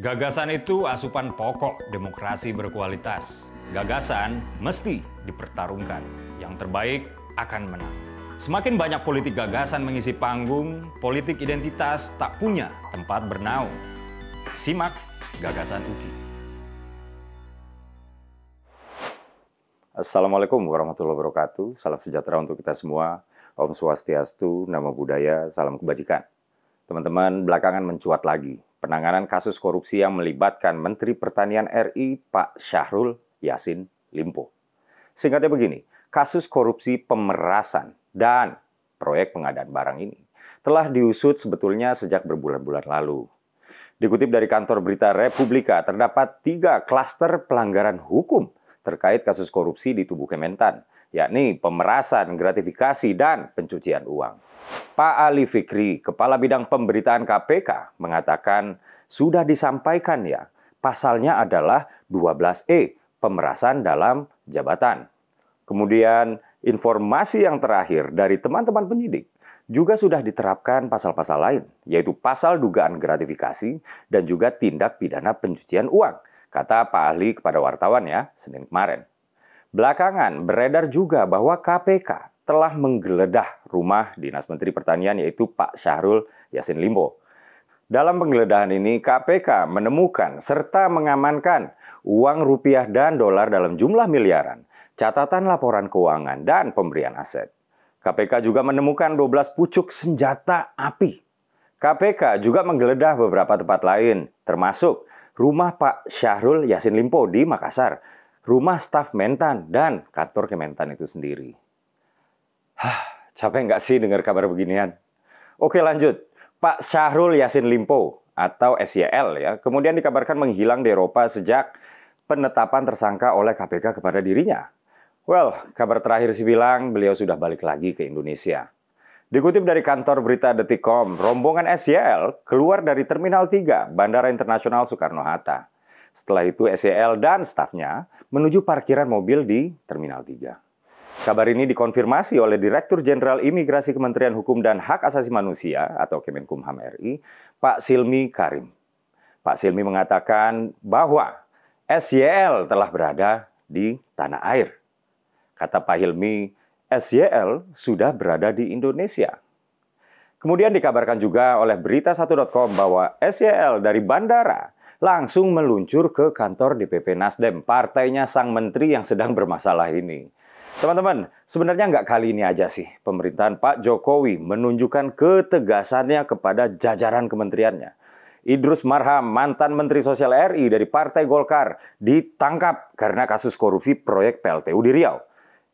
Gagasan itu asupan pokok demokrasi berkualitas. Gagasan mesti dipertarungkan. Yang terbaik akan menang. Semakin banyak politik gagasan mengisi panggung, politik identitas tak punya tempat bernaung. Simak gagasan UKI. Assalamualaikum warahmatullahi wabarakatuh. Salam sejahtera untuk kita semua. Om Swastiastu, Nama Budaya, Salam Kebajikan. Teman-teman, belakangan mencuat lagi penanganan kasus korupsi yang melibatkan Menteri Pertanian RI Pak Syahrul Yasin Limpo. Singkatnya begini, kasus korupsi pemerasan dan proyek pengadaan barang ini telah diusut sebetulnya sejak berbulan-bulan lalu. Dikutip dari kantor berita Republika, terdapat tiga klaster pelanggaran hukum terkait kasus korupsi di tubuh Kementan, yakni pemerasan, gratifikasi, dan pencucian uang. Pak Ali Fikri, Kepala Bidang Pemberitaan KPK, mengatakan sudah disampaikan ya, pasalnya adalah 12E, pemerasan dalam jabatan. Kemudian informasi yang terakhir dari teman-teman penyidik juga sudah diterapkan pasal-pasal lain, yaitu pasal dugaan gratifikasi dan juga tindak pidana pencucian uang, kata Pak Ali kepada wartawan ya, Senin kemarin. Belakangan beredar juga bahwa KPK telah menggeledah rumah Dinas Menteri Pertanian yaitu Pak Syahrul Yasin Limpo. Dalam penggeledahan ini, KPK menemukan serta mengamankan uang rupiah dan dolar dalam jumlah miliaran, catatan laporan keuangan, dan pemberian aset. KPK juga menemukan 12 pucuk senjata api. KPK juga menggeledah beberapa tempat lain, termasuk rumah Pak Syahrul Yasin Limpo di Makassar, rumah staf Mentan, dan kantor Kementan itu sendiri. Hah, capek nggak sih dengar kabar beginian? Oke lanjut, Pak Syahrul Yasin Limpo atau SYL ya, kemudian dikabarkan menghilang di Eropa sejak penetapan tersangka oleh KPK kepada dirinya. Well, kabar terakhir sih bilang beliau sudah balik lagi ke Indonesia. Dikutip dari kantor berita Detikom, rombongan SYL keluar dari Terminal 3 Bandara Internasional Soekarno-Hatta. Setelah itu SYL dan stafnya menuju parkiran mobil di Terminal 3. Kabar ini dikonfirmasi oleh Direktur Jenderal Imigrasi Kementerian Hukum dan Hak Asasi Manusia atau Kemenkumham RI, Pak Silmi Karim. Pak Silmi mengatakan bahwa SYL telah berada di tanah air. Kata Pak Hilmi, SYL sudah berada di Indonesia. Kemudian dikabarkan juga oleh berita1.com bahwa SYL dari bandara langsung meluncur ke kantor DPP Nasdem, partainya sang menteri yang sedang bermasalah ini. Teman-teman, sebenarnya nggak kali ini aja sih pemerintahan Pak Jokowi menunjukkan ketegasannya kepada jajaran kementeriannya. Idrus Marham, mantan Menteri Sosial RI dari Partai Golkar, ditangkap karena kasus korupsi proyek PLTU di Riau.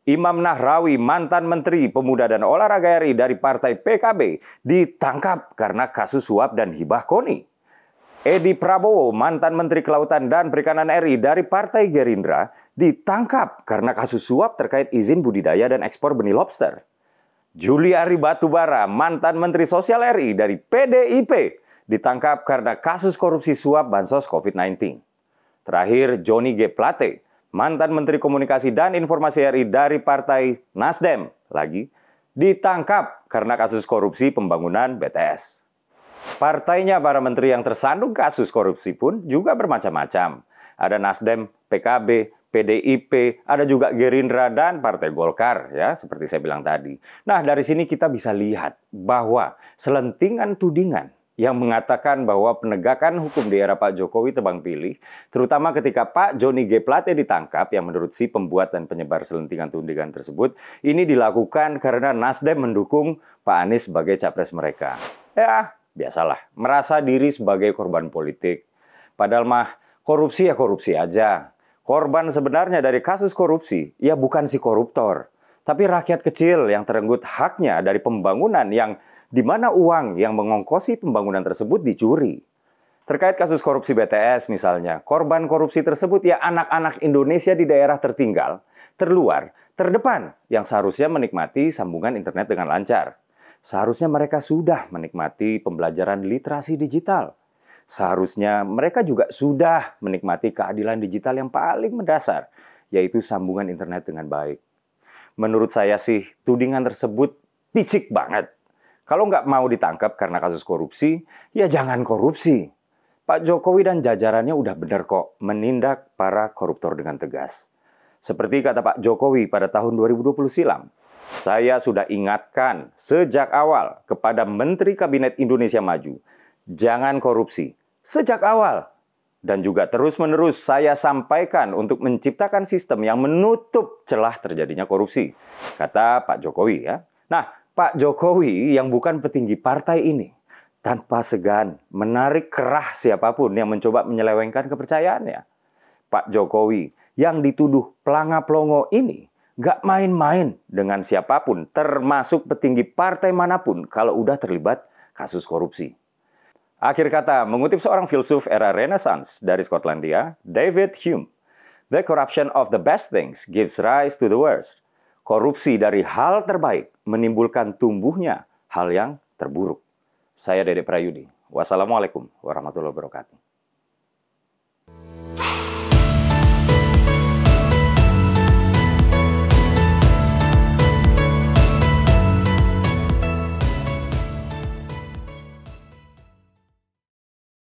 Imam Nahrawi, mantan Menteri Pemuda dan Olahraga RI dari Partai PKB, ditangkap karena kasus suap dan hibah KONI. Edi Prabowo, mantan Menteri Kelautan dan Perikanan RI dari Partai Gerindra, ditangkap karena kasus suap terkait izin budidaya dan ekspor benih lobster. Juliari Batubara, mantan Menteri Sosial RI dari PDIP, ditangkap karena kasus korupsi suap bansos COVID-19. Terakhir, Joni G. Plate, mantan Menteri Komunikasi dan Informasi RI dari Partai Nasdem, lagi ditangkap karena kasus korupsi pembangunan BTS. Partainya para menteri yang tersandung kasus korupsi pun juga bermacam-macam. Ada Nasdem, PKB, PDIP, ada juga Gerindra dan Partai Golkar ya, seperti saya bilang tadi. Nah, dari sini kita bisa lihat bahwa selentingan tudingan yang mengatakan bahwa penegakan hukum di era Pak Jokowi tebang pilih, terutama ketika Pak Joni G. Plate ditangkap, yang menurut si pembuat dan penyebar selentingan tudingan tersebut, ini dilakukan karena Nasdem mendukung Pak Anies sebagai capres mereka. Ya, biasalah, merasa diri sebagai korban politik. Padahal mah korupsi ya korupsi aja. Korban sebenarnya dari kasus korupsi ya bukan si koruptor, tapi rakyat kecil yang terenggut haknya dari pembangunan yang di mana uang yang mengongkosi pembangunan tersebut dicuri. Terkait kasus korupsi BTS misalnya, korban korupsi tersebut ya anak-anak Indonesia di daerah tertinggal, terluar, terdepan yang seharusnya menikmati sambungan internet dengan lancar. Seharusnya mereka sudah menikmati pembelajaran literasi digital. Seharusnya mereka juga sudah menikmati keadilan digital yang paling mendasar, yaitu sambungan internet dengan baik. Menurut saya sih, tudingan tersebut picik banget. Kalau nggak mau ditangkap karena kasus korupsi, ya jangan korupsi. Pak Jokowi dan jajarannya udah benar kok menindak para koruptor dengan tegas. Seperti kata Pak Jokowi pada tahun 2020 silam, saya sudah ingatkan sejak awal kepada Menteri Kabinet Indonesia Maju, jangan korupsi sejak awal. Dan juga terus-menerus saya sampaikan untuk menciptakan sistem yang menutup celah terjadinya korupsi, kata Pak Jokowi ya. Nah, Pak Jokowi yang bukan petinggi partai ini, tanpa segan menarik kerah siapapun yang mencoba menyelewengkan kepercayaannya. Pak Jokowi yang dituduh pelanga-pelongo ini Gak main-main dengan siapapun, termasuk petinggi partai manapun kalau udah terlibat kasus korupsi. Akhir kata, mengutip seorang filsuf era Renaissance dari Skotlandia, David Hume, The corruption of the best things gives rise to the worst. Korupsi dari hal terbaik menimbulkan tumbuhnya hal yang terburuk. Saya Dede Prayudi. Wassalamualaikum warahmatullahi wabarakatuh.